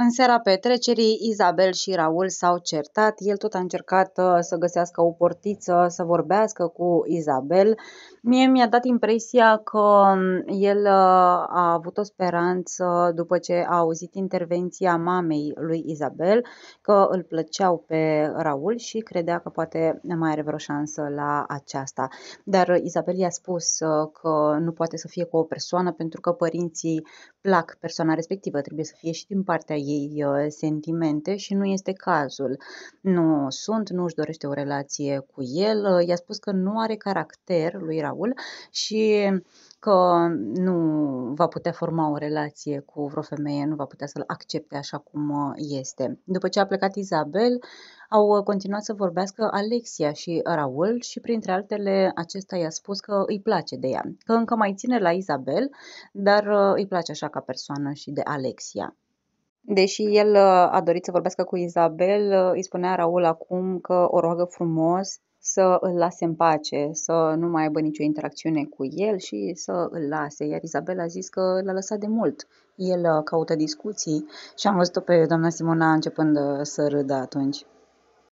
În seara petrecerii, Izabel și Raul s-au certat. El tot a încercat uh, să găsească o portiță, să vorbească cu Izabel. Mie mi-a dat impresia că um, el uh, a avut o speranță după ce a auzit intervenția mamei lui Izabel, că îl plăceau pe Raul și credea că poate mai are vreo șansă la aceasta. Dar Izabel i-a spus uh, că nu poate să fie cu o persoană pentru că părinții plac persoana respectivă, trebuie să fie și din partea ei ei uh, sentimente și nu este cazul. Nu sunt, nu își dorește o relație cu el, uh, i-a spus că nu are caracter lui Raul și că nu va putea forma o relație cu vreo femeie, nu va putea să-l accepte așa cum uh, este. După ce a plecat Isabel, au continuat să vorbească Alexia și Raul și printre altele acesta i-a spus că îi place de ea, că încă mai ține la Isabel, dar îi place așa ca persoană și de Alexia. Deși el uh, a dorit să vorbească cu Isabel, uh, îi spunea Raul acum că o roagă frumos să îl lase în pace, să nu mai aibă nicio interacțiune cu el și să îl lase. Iar Izabel a zis că l-a lăsat de mult. El uh, caută discuții și am văzut-o pe doamna Simona începând să râdă atunci.